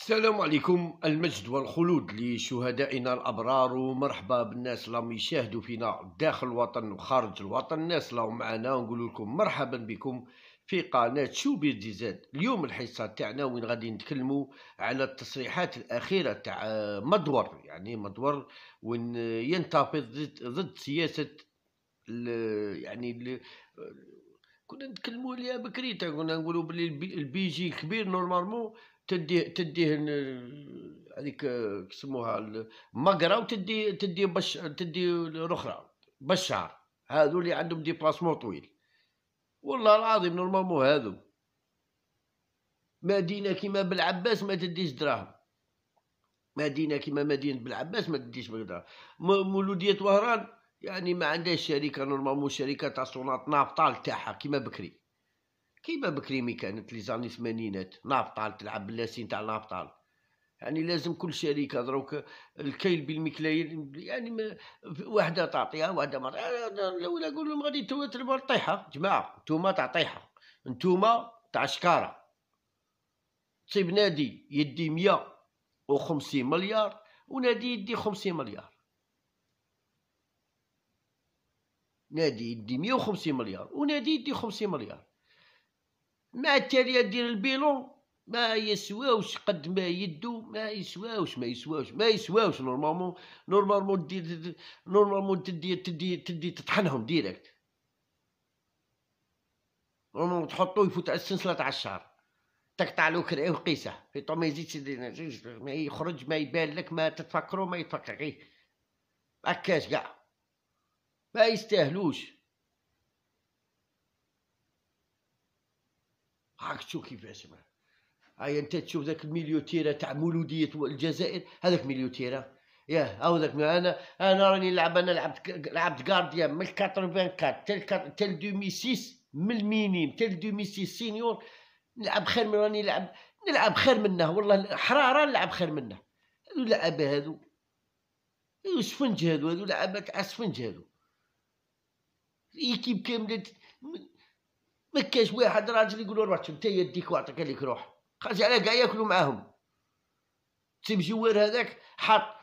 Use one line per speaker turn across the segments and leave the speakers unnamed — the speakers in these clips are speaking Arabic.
السلام عليكم المجد والخلود لشهدائنا الابرار ومرحبا بالناس اللي راهم يشاهدوا فينا داخل الوطن وخارج الوطن الناس اللي معنا ونقول لكم مرحبا بكم في قناه شوبير ديزاد اليوم الحصه تاعنا وين غادي نتكلموا على التصريحات الاخيره تاع مدور يعني مدور وين ينتفض ضد سياسه يعني الـ كنا نتكلموا عليها بكري كنا نقولوا بلي البيجي كبير نورمالمون تديه تديه هذيك آه، يسموها مقرة وتدي تدي بش تدي الاخرى بشار هذو اللي عندهم ديبلاسمون طويل والله العظيم نورمالمون هذو مدينه كيما بالعباس ما تديش دراهم مدينه كيما مدينه بالعباس ما تديش دراهم مولوديه وهران يعني ما عندهاش شركه نورمالمون شركه تاع صونات نافطال تاعها كيما بكري كيما بكريمي كانت لي زاني ثمانينات نابطال تلعب باللاسين تاع نابطال يعني لازم كل شركه دروك الكيل بالمكلايين يعني ما واحده تعطيها واحده ما الاول نقول لهم غادي تو تربوا طيحه جماعه نتوما تاع طيحه نتوما تاع شكاره تصيب نادي يدي 150 وخمسين مليار ونادي يدي خمسين مليار نادي يدي 150 وخمسين مليار ونادي يدي خمسين مليار مع التالية دير البيلون ما يسواوش قد ما يدو ما يسواوش ما يسواوش ما يسواوش نورمالمون نورمالمون دير نورمالمون تدي تدي تدي تطحنهم ديريكت نورمالمون تحطو يفوت على السنسلة تاع الشهر تقطع لو كرعي وقيسه في طو ما يزيدش ما يخرج ما يبان لك ما تتفكرو ما يتفكر غير إيه؟ هكاش كاع ما يستاهلوش هاك تشوف كيفاش هاي انت تشوف ذاك المليوتيرا تاع مولوديه الجزائر هذاك مليوتيرا يا او ذاك انا انا راني نلعب انا لعبت لعبت غارديا من 84 تل 2006 من المينيم تل 2006 سينيور نلعب خير من راني نلعب نلعب خير منه والله حراره نلعب خير منه هذو لعابه هذو هذو سفنج هذو هذو لعابه تاع سفنج هذو ليكيب كامله ما كاش واحد راجل يقولوا ربحت انت يديك واعطيك عليك روح خرج على كاع ياكلوا معاهم سي جوار هذاك حط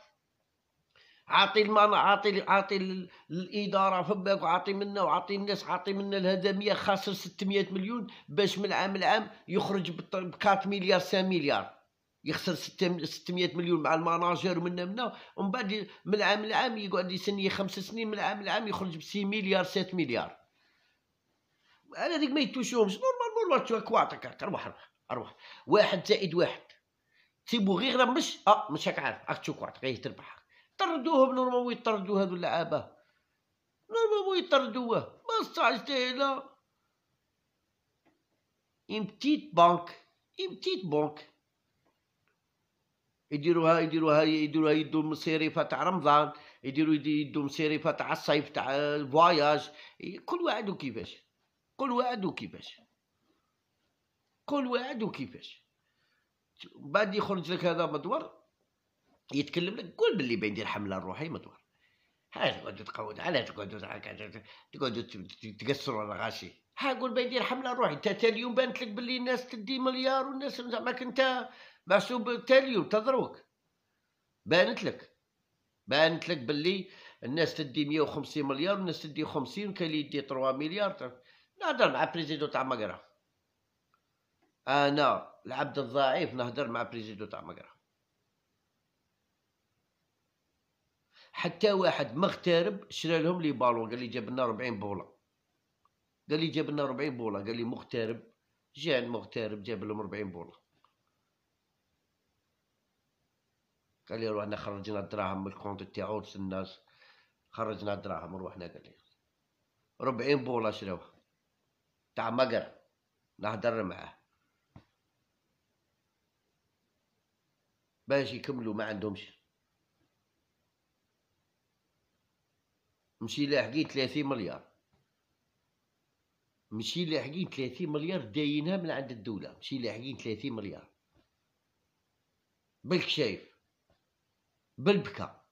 عاطي المنع عاطي عاطي الاداره فماك وعاطي منا وعاطي الناس عاطي منا الهدميه خاسر 600 مليون باش من عام لعام يخرج ب 4 مليار 5 مليار يخسر 600 مليون مع الماناجر ومنا منا ومن بعد من عام لعام يقعد يسني خمس سنين من عام لعام يخرج ب 6 مليار 7 مليار انا هذيك ما يتوشوهمش نورمال نورمال كواط هكا اروح اروح اروح واحد زائد واحد تيبو غير مش اه مش هاك عارف تو كواط غير تربح طردوهم نورمال ويطردو هادو اللعابه نورمال يطردوه ما استطاعش هنا ام تيت بانك ام تيت بانك يديروها يديروها يديروها يدو مصيريفه تاع رمضان يديرو يدو مصيريفه تاع الصيف تاع الفواياج كل واحد وكيفاش قل وعدو كيفاش قل وعدو كيفاش بعد يخرج لك هذا مدور يتكلم لك قول باللي دير حمله روحي مدور ها تقعد تقعد على تقعد تقعد تقصر على غاشي ها قول دير حمله روحي انت تا اليوم بانت لك باللي الناس تدي مليار والناس زعما كنت محسوب تا اليوم تضروك بانت لك بانت لك باللي الناس تدي 150 مليار والناس تدي 50 كاين اللي يدي 3 مليار نهضر مع بريزيدو تاع مقرا انا العبد الضعيف نهضر مع بريزيدو تاع مقرا حتى واحد مغترب شرى لهم لي بالون قال لي جاب لنا 40 بوله قال لي جاب لنا 40 بوله قال لي مغترب جاء المغترب جاب لهم 40 بوله قال لي روحنا خرجنا الدراهم من الكونت تاعو الناس خرجنا الدراهم روحنا قال لي 40 بوله شراوها تاع مقر نهدر معاه باش يكملوا ما عندهمش مشي لاحقين 30 مليار مشي لاحقين 30 مليار داينها من عند الدوله مشي لاحقين 30 مليار بالك شايف بالبكا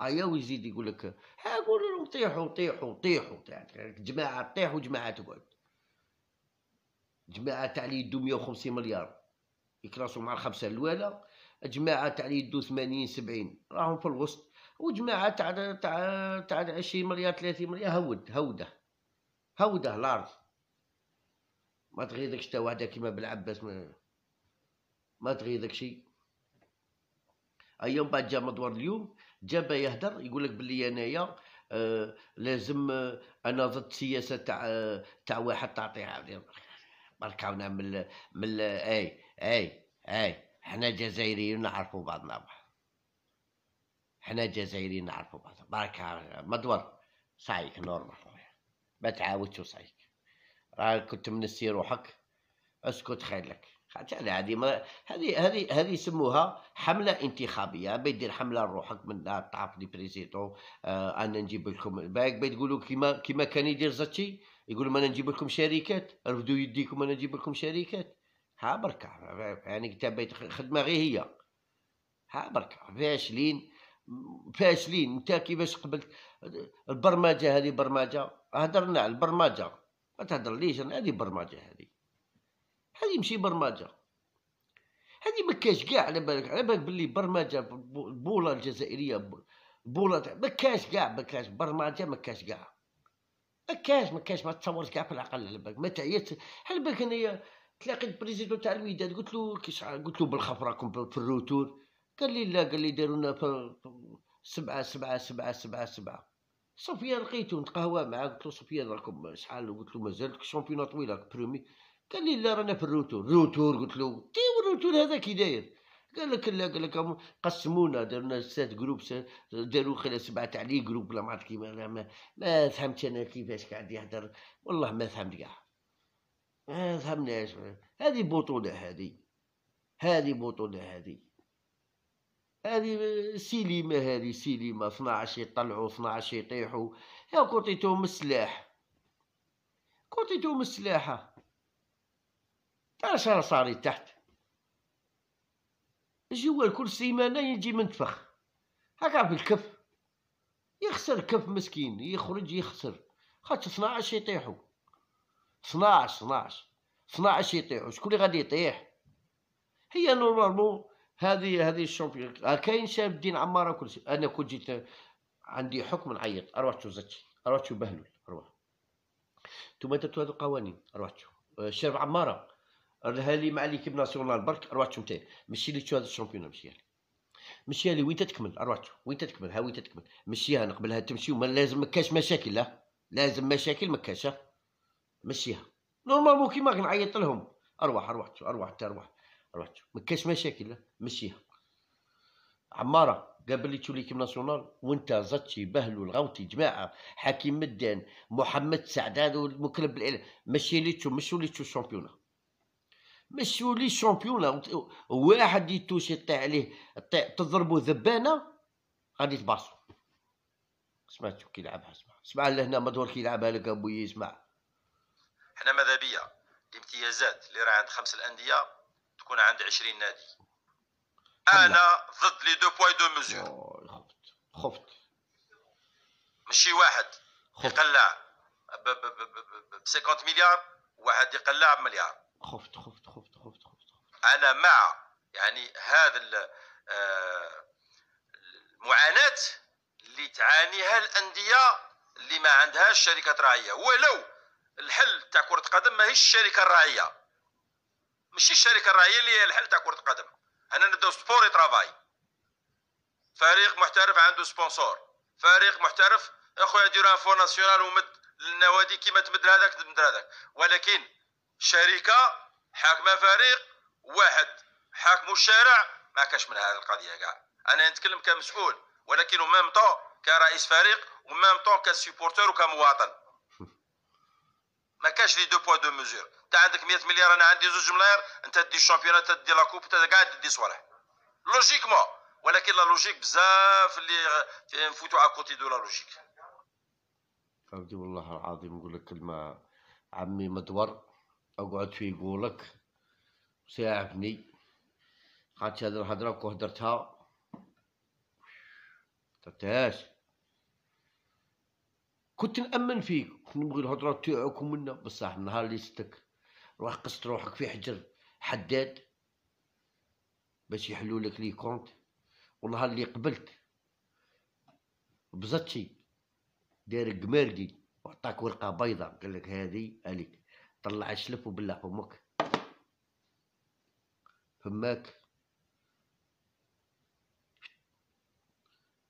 عيا ويزيد يقول لك ها نقول لهم طيحوا طيحوا طيحوا جماعه طيحوا جماعة تقعد جماعه تاع اللي يدو 150 مليار يكراسوا مع الخمسه الاولى جماعه تاع اللي يدو 80 70 راهم في الوسط وجماعه تاع تاع تاع 20 مليار 30 مليار هود هوده هوده لارج ما تغيضكش تا وحده كيما بالعباس ما, ما تغيظك شي ايام بعد جا مدور اليوم جاب يهدر يقولك بلي انايا آه، لازم آه، انا ضد سياسه تاع آه، تاع واحد تعطيها برك عاونا من من اي اي اي حنا جزائريين نعرفوا بعضنا بعض حنا جزائريين نعرفوا بعضنا برك مدور صايك نورمال خويا ما تعاودش وصايك راه كنت منسي روحك اسكت خير لك تاع هذه هذه هذه هذه يسموها حمله انتخابيه بيدير حمله لروحك من تعرف لي بريزيدون آه انا نجيب لكم باك بيقولوا كيما كيما كان يدير زاتشي يقول لهم انا نجيب لكم شركات رفدوا يديكم انا نجيب لكم شركات ها بركة يعني بيت خدمه غير هي ها بركة فاشلين فاشلين انت كيفاش قبلت البرمجه هذه برمجه هدرنا على البرمجه ما تهدرليش ليش هذه برمجه هذه هذه ماشي برمجه هذه ما كاش كاع على بالك على بالك بلي برمجه البوله الجزائريه البوله ما كاش كاع ما كاش برمجه ما كاش كاع ما كاش ما كاش ما تصورش كاع في العقل على بالك ما تعيط على بالك انايا تلاقيت بريزيدون تاع الوداد قلت له كيش قلت له بالخف راكم في الروتور قال لي لا قال لي دارونا سبعة سبعة سبعة سبعة سبعة سفيان لقيتو نتقهوى معاه قلت له سفيان راكم شحال قلت له مازال طويله برومي قال لي لا رانا في الروتور روتور قلت له تي طيب، والروتور هذا كي داير قال لك لا قال لك قسمونا درنا سات جروب داروا خلا سبعة لي جروب لا ما عرفت ما, فهمتش فهمت انا كيفاش قاعد يهدر والله ما فهمت كاع ما فهمناش هذه بطولة هذه هذه بطولة هذه هذه سيليما هذه سيليما 12 يطلعوا 12 يطيحوا يا كوتيتهم السلاح كوتيتهم السلاحه اش صاري تحت جوا كل سيمانه يجي منتفخ هكا في الكف يخسر كف مسكين يخرج يخسر خاطر 12 يطيحوا 12 12 12 يطيحوا شكون اللي غادي يطيح هي نورمالمون هذه هذه الشامبيون كاين شاب الدين عماره وكل شيء انا كنت جيت عندي حكم نعيط اروح تشوزتشي اروح تشوف بهلول اروح انتوما درتو هذو القوانين اروح تشوف الشاب عماره لي مع ليكيب ناسيونال برك ربحتو نتايا مشي لي هذا الشامبيون مشي لي مشيها لي وين تتكمل ربحتو وين تتكمل ها وين تتكمل مشيها قبلها تمشي وما لازم مكاش مشاكل لا لازم مشاكل مكاش كاش مشيها نورمالمون كيما كنعيط لهم ارواح ارواحتو ارواح حتى ارواح ارواح ما كاش مشاكل لا مشيها عماره قبل لي تولي كيم ناسيونال وانت زاتشي بهلو الغوتي جماعه حكيم مدان محمد سعداد والمكلب المكلب الاعلام ماشي ليتو مش وليتو الشامبيونه مش ولي شامبيون واحد يتوشي طيح عليه تضربو ذبانه غادي تباصو سمعتو كي يلعبها اسمع اسمع لهنا مدور كي يلعبها لك ابويا اسمع
حنا ماذا بيا الامتيازات اللي راه عند خمس الانديه تكون عند 20 نادي انا ضد لي دو بواي دو مزور خفت خفت ماشي واحد يقلع ب 50 مليار واحد يقلع بمليار خفت خفت خفت خفت خفت انا مع يعني هذا آه، المعاناه اللي تعانيها الانديه اللي ما عندهاش شركه راعيه ولو الحل تاع كره قدم ماهيش الشركه الراعيه ماشي الشركه الراعيه اللي هي الحل تاع كره قدم انا ندو سبور ترافاي فريق محترف عنده سبونسور فريق محترف اخويا ديروا فور ناسيونال ومد للنوادي كيما تمد هذاك تمد هذاك ولكن شركه حاكمه فريق واحد حاكم الشارع ما كاش من هذه القضيه كاع انا نتكلم كمسؤول ولكن ومام طون كرئيس فريق ومام طون كسيبورتور وكمواطن ما كاش لي دو بوا دو مزور انت عندك 100 مليار انا عندي زوج ملاير انت تدي الشامبيون انت تدي لاكوب انت كاع تدي صوالح لوجيكمون ولكن لا لوجيك بزاف اللي نفوتوا على كوتي دو لا لوجيك
فهمتي والله العظيم نقول لك كلمه عمي مدور اقعد في قولك وساعدني خاطش هذا الهدرة كو هدرتها درتهاش كنت نامن فيك كنت نبغي الهدرة تاعك ومنا بصح النهار اللي ستك روح قصت روحك في حجر حداد باش يحلولك لك لي كونت والنهار اللي قبلت بزتشي داير قمارقي وعطاك ورقه بيضة قال لك هذه عليك طلع الشلف وبلع فمك فماك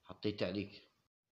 حطيت عليك